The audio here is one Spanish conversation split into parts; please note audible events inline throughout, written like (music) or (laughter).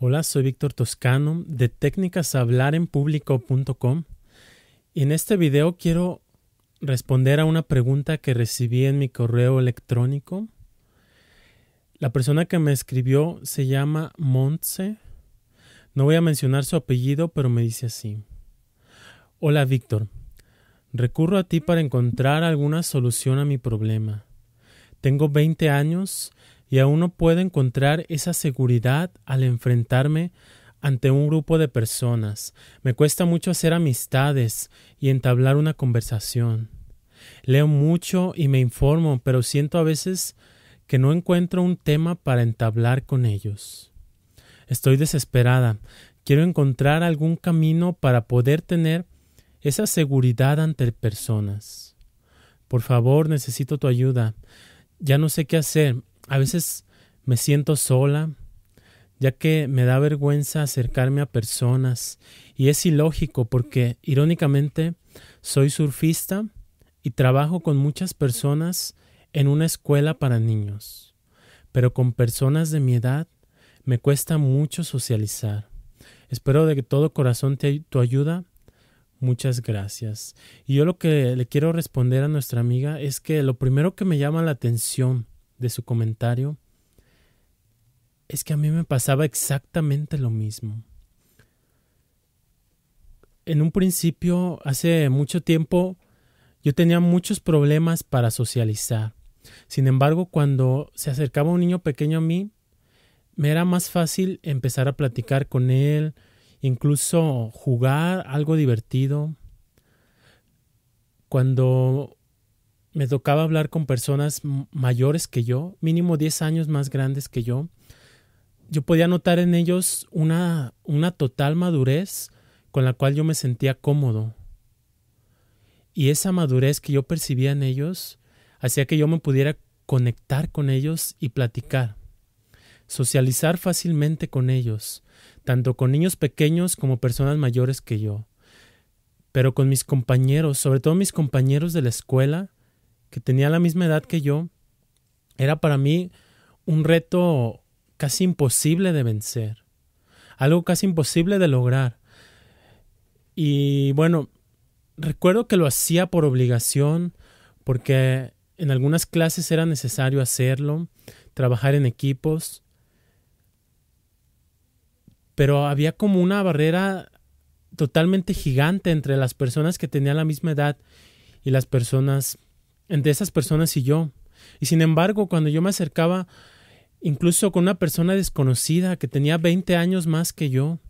Hola, soy Víctor Toscano de técnicashablarenpublico.com y en este video quiero responder a una pregunta que recibí en mi correo electrónico. La persona que me escribió se llama Montse. No voy a mencionar su apellido, pero me dice así. Hola Víctor, recurro a ti para encontrar alguna solución a mi problema. Tengo 20 años y aún no puedo encontrar esa seguridad al enfrentarme ante un grupo de personas. Me cuesta mucho hacer amistades y entablar una conversación. Leo mucho y me informo, pero siento a veces que no encuentro un tema para entablar con ellos. Estoy desesperada. Quiero encontrar algún camino para poder tener esa seguridad ante personas. Por favor, necesito tu ayuda. Ya no sé qué hacer a veces me siento sola, ya que me da vergüenza acercarme a personas, y es ilógico porque, irónicamente, soy surfista y trabajo con muchas personas en una escuela para niños, pero con personas de mi edad me cuesta mucho socializar. Espero de todo corazón tu ayuda. Muchas gracias. Y yo lo que le quiero responder a nuestra amiga es que lo primero que me llama la atención de su comentario, es que a mí me pasaba exactamente lo mismo. En un principio, hace mucho tiempo, yo tenía muchos problemas para socializar. Sin embargo, cuando se acercaba un niño pequeño a mí, me era más fácil empezar a platicar con él, incluso jugar algo divertido. Cuando me tocaba hablar con personas mayores que yo, mínimo 10 años más grandes que yo. Yo podía notar en ellos una, una total madurez con la cual yo me sentía cómodo. Y esa madurez que yo percibía en ellos hacía que yo me pudiera conectar con ellos y platicar, socializar fácilmente con ellos, tanto con niños pequeños como personas mayores que yo. Pero con mis compañeros, sobre todo mis compañeros de la escuela, que tenía la misma edad que yo, era para mí un reto casi imposible de vencer, algo casi imposible de lograr. Y bueno, recuerdo que lo hacía por obligación, porque en algunas clases era necesario hacerlo, trabajar en equipos, pero había como una barrera totalmente gigante entre las personas que tenían la misma edad y las personas entre esas personas y yo. Y sin embargo, cuando yo me acercaba incluso con una persona desconocida que tenía 20 años más que yo,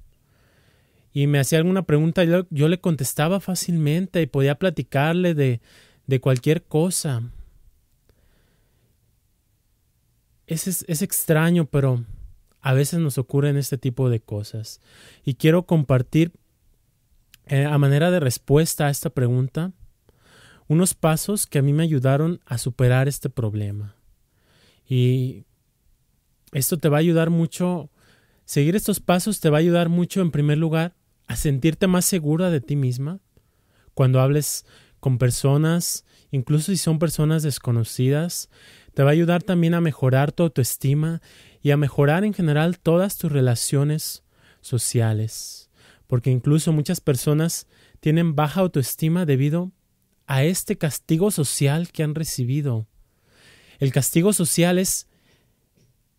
y me hacía alguna pregunta, yo, le contestaba fácilmente y podía platicarle de, de cualquier cosa. Es, es, extraño, pero a veces nos ocurren este tipo de cosas. Y quiero compartir eh, a manera de respuesta a esta pregunta unos pasos que a mí me ayudaron a superar este problema. Y esto te va a ayudar mucho, seguir estos pasos te va a ayudar mucho en primer lugar a sentirte más segura de ti misma cuando hables con personas, incluso si son personas desconocidas, te va a ayudar también a mejorar tu autoestima y a mejorar en general todas tus relaciones sociales, porque incluso muchas personas tienen baja autoestima debido a a este castigo social que han recibido. El castigo social es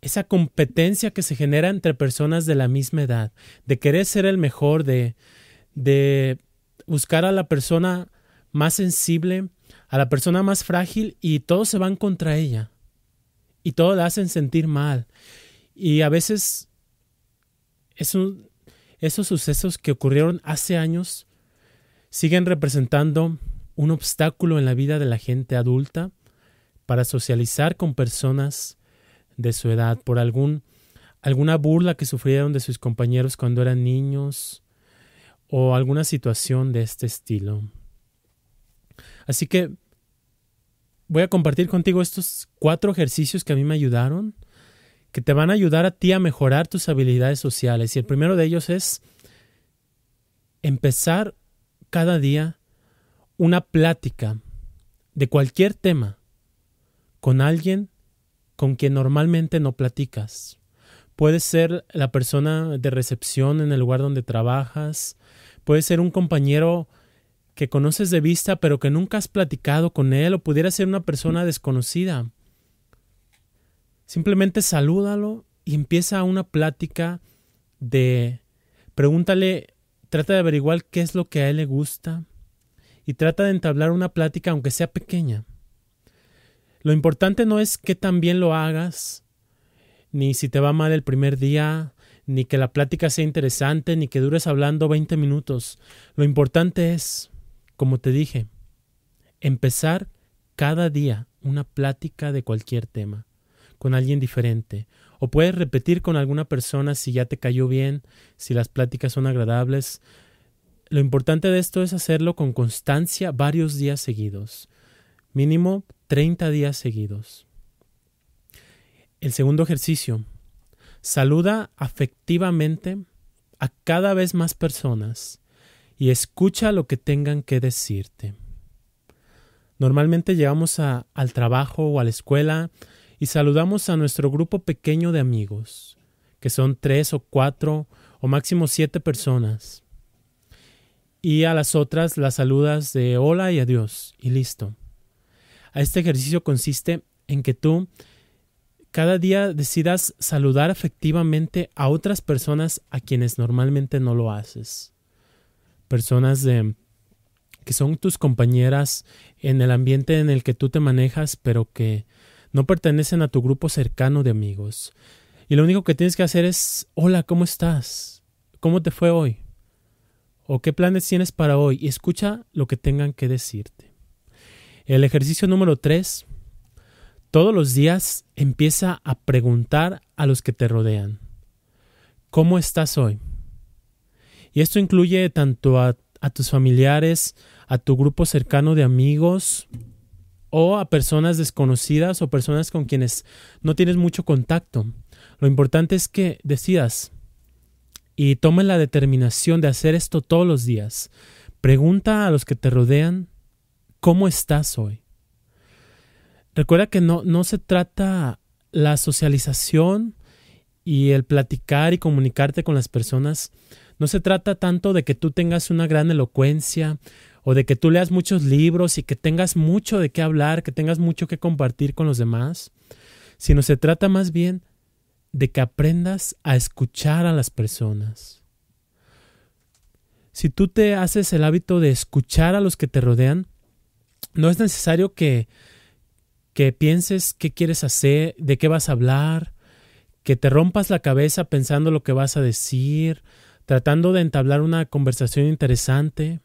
esa competencia que se genera entre personas de la misma edad, de querer ser el mejor, de, de buscar a la persona más sensible, a la persona más frágil y todos se van contra ella. Y todo la hacen sentir mal. Y a veces esos sucesos que ocurrieron hace años siguen representando un obstáculo en la vida de la gente adulta para socializar con personas de su edad, por algún, alguna burla que sufrieron de sus compañeros cuando eran niños o alguna situación de este estilo. Así que voy a compartir contigo estos cuatro ejercicios que a mí me ayudaron, que te van a ayudar a ti a mejorar tus habilidades sociales. Y el primero de ellos es empezar cada día una plática de cualquier tema con alguien con quien normalmente no platicas. Puede ser la persona de recepción en el lugar donde trabajas, puede ser un compañero que conoces de vista pero que nunca has platicado con él o pudiera ser una persona desconocida. Simplemente salúdalo y empieza una plática de pregúntale, trata de averiguar qué es lo que a él le gusta, y trata de entablar una plática aunque sea pequeña. Lo importante no es que tan bien lo hagas, ni si te va mal el primer día, ni que la plática sea interesante, ni que dures hablando 20 minutos. Lo importante es, como te dije, empezar cada día una plática de cualquier tema, con alguien diferente, o puedes repetir con alguna persona si ya te cayó bien, si las pláticas son agradables, lo importante de esto es hacerlo con constancia varios días seguidos, mínimo 30 días seguidos. El segundo ejercicio, saluda afectivamente a cada vez más personas y escucha lo que tengan que decirte. Normalmente llegamos al trabajo o a la escuela y saludamos a nuestro grupo pequeño de amigos, que son tres o cuatro o máximo siete personas y a las otras las saludas de hola y adiós y listo. Este ejercicio consiste en que tú cada día decidas saludar afectivamente a otras personas a quienes normalmente no lo haces. Personas de, que son tus compañeras en el ambiente en el que tú te manejas, pero que no pertenecen a tu grupo cercano de amigos. Y lo único que tienes que hacer es, hola, ¿cómo estás? ¿Cómo te fue hoy? o qué planes tienes para hoy y escucha lo que tengan que decirte. El ejercicio número 3. Todos los días empieza a preguntar a los que te rodean. ¿Cómo estás hoy? Y esto incluye tanto a tus familiares, a tu grupo cercano de amigos o a personas desconocidas o personas con quienes no tienes mucho contacto. Lo importante es que decidas y tome la determinación de hacer esto todos los días. Pregunta a los que te rodean, ¿cómo estás hoy? Recuerda que no, no se trata la socialización y el platicar y comunicarte con las personas. No se trata tanto de que tú tengas una gran elocuencia o de que tú leas muchos libros y que tengas mucho de qué hablar, que tengas mucho que compartir con los demás, sino se trata más bien de que aprendas a escuchar a las personas. Si tú te haces el hábito de escuchar a los que te rodean, no es necesario que, que pienses qué quieres hacer, de qué vas a hablar, que te rompas la cabeza pensando lo que vas a decir, tratando de entablar una conversación interesante.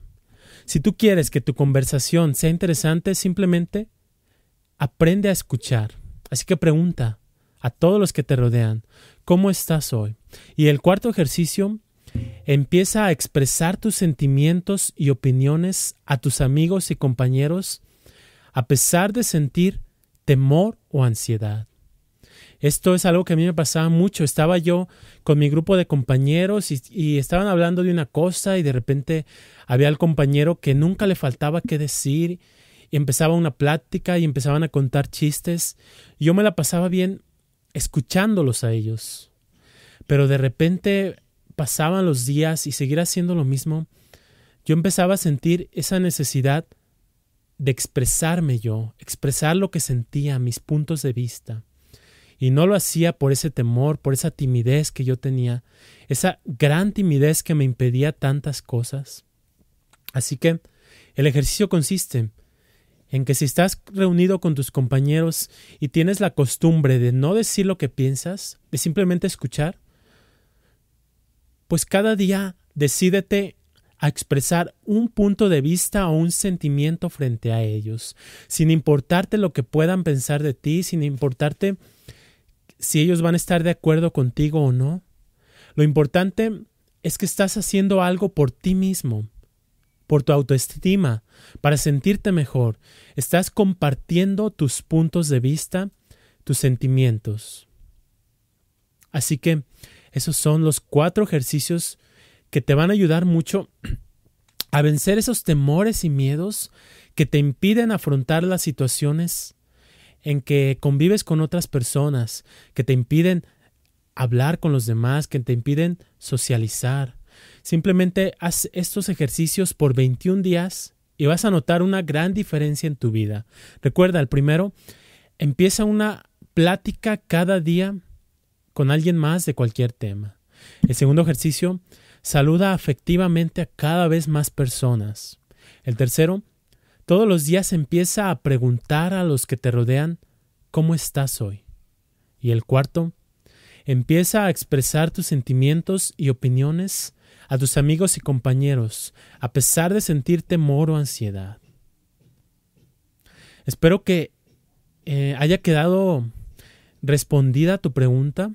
Si tú quieres que tu conversación sea interesante, simplemente aprende a escuchar. Así que pregunta, a todos los que te rodean, ¿cómo estás hoy? Y el cuarto ejercicio, empieza a expresar tus sentimientos y opiniones a tus amigos y compañeros a pesar de sentir temor o ansiedad. Esto es algo que a mí me pasaba mucho. Estaba yo con mi grupo de compañeros y, estaban hablando de una cosa y de repente había el compañero que nunca le faltaba qué decir y empezaba una plática y empezaban a contar chistes. Yo me la pasaba bien escuchándolos a ellos. Pero de repente pasaban los días y seguir haciendo lo mismo, yo empezaba a sentir esa necesidad de expresarme yo, expresar lo que sentía, mis puntos de vista. Y no lo hacía por ese temor, por esa timidez que yo tenía, esa gran timidez que me impedía tantas cosas. Así que el ejercicio consiste en que si estás reunido con tus compañeros y tienes la costumbre de no decir lo que piensas, de simplemente escuchar, pues cada día decídete a expresar un punto de vista o un sentimiento frente a ellos, sin importarte lo que puedan pensar de ti, sin importarte si ellos van a estar de acuerdo contigo o no. Lo importante es que estás haciendo algo por ti mismo, por tu autoestima, para sentirte mejor. Estás compartiendo tus puntos de vista, tus sentimientos. Así que esos son los cuatro ejercicios que te van a ayudar mucho (clears throat) a vencer esos temores y miedos que te impiden afrontar las situaciones en que convives con otras personas, que te impiden hablar con los demás, que te impiden socializar. Simplemente haz estos ejercicios por 21 días y vas a notar una gran diferencia en tu vida. Recuerda, el primero, empieza una plática cada día con alguien más de cualquier tema. El segundo ejercicio, saluda afectivamente a cada vez más personas. El tercero, todos los días empieza a preguntar a los que te rodean, ¿cómo estás hoy? Y el cuarto, empieza a expresar tus sentimientos y opiniones a tus amigos y compañeros, a pesar de sentir temor o ansiedad. Espero que eh, haya quedado respondida tu pregunta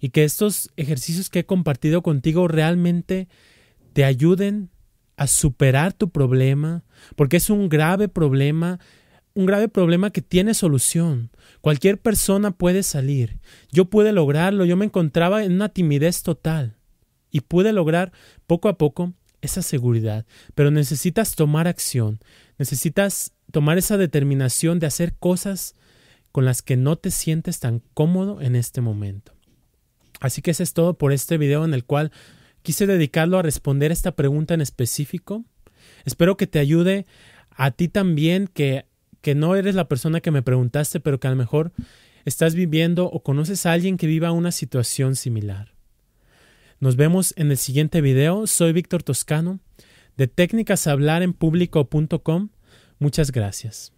y que estos ejercicios que he compartido contigo realmente te ayuden a superar tu problema, porque es un grave problema, un grave problema que tiene solución. Cualquier persona puede salir. Yo pude lograrlo, yo me encontraba en una timidez total y pude lograr poco a poco esa seguridad, pero necesitas tomar acción, necesitas tomar esa determinación de hacer cosas con las que no te sientes tan cómodo en este momento. Así que ese es todo por este video en el cual quise dedicarlo a responder esta pregunta en específico. Espero que te ayude a ti también, que, que no eres la persona que me preguntaste, pero que a lo mejor estás viviendo o conoces a alguien que viva una situación similar. Nos vemos en el siguiente video. Soy Víctor Toscano de técnicashablarenpúblico.com. Muchas gracias.